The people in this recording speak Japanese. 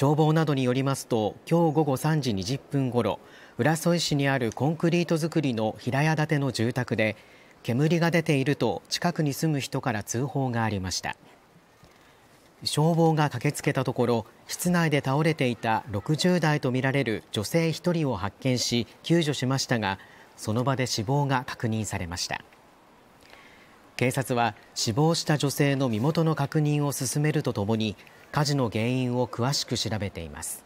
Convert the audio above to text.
消防などによりますと今日午後3時20分ごろ浦添市にあるコンクリート造りの平屋建ての住宅で煙が出ていると近くに住む人から通報がありました消防が駆けつけたところ室内で倒れていた60代とみられる女性1人を発見し救助しましたがその場で死亡が確認されました警察は死亡した女性の身元の確認を進めるとともに火事の原因を詳しく調べています。